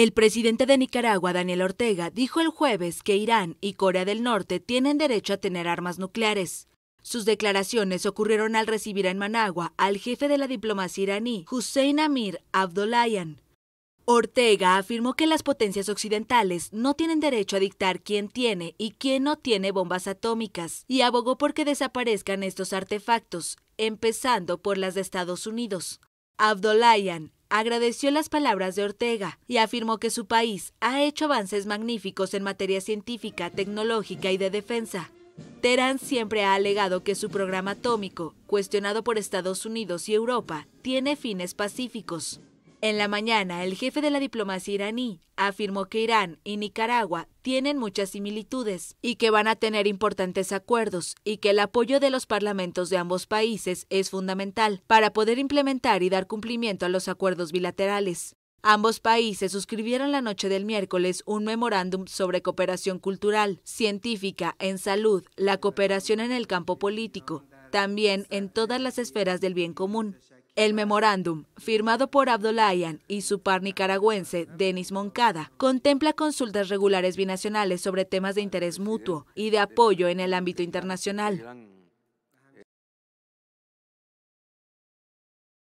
El presidente de Nicaragua, Daniel Ortega, dijo el jueves que Irán y Corea del Norte tienen derecho a tener armas nucleares. Sus declaraciones ocurrieron al recibir en Managua al jefe de la diplomacia iraní, Hussein Amir Abdullayan. Ortega afirmó que las potencias occidentales no tienen derecho a dictar quién tiene y quién no tiene bombas atómicas y abogó por que desaparezcan estos artefactos, empezando por las de Estados Unidos. Abdullayan agradeció las palabras de Ortega y afirmó que su país ha hecho avances magníficos en materia científica, tecnológica y de defensa. Teherán siempre ha alegado que su programa atómico, cuestionado por Estados Unidos y Europa, tiene fines pacíficos. En la mañana, el jefe de la diplomacia iraní afirmó que Irán y Nicaragua tienen muchas similitudes y que van a tener importantes acuerdos y que el apoyo de los parlamentos de ambos países es fundamental para poder implementar y dar cumplimiento a los acuerdos bilaterales. Ambos países suscribieron la noche del miércoles un memorándum sobre cooperación cultural, científica, en salud, la cooperación en el campo político, también en todas las esferas del bien común. El memorándum, firmado por Abdolayan y su par nicaragüense, Denis Moncada, contempla consultas regulares binacionales sobre temas de interés mutuo y de apoyo en el ámbito internacional.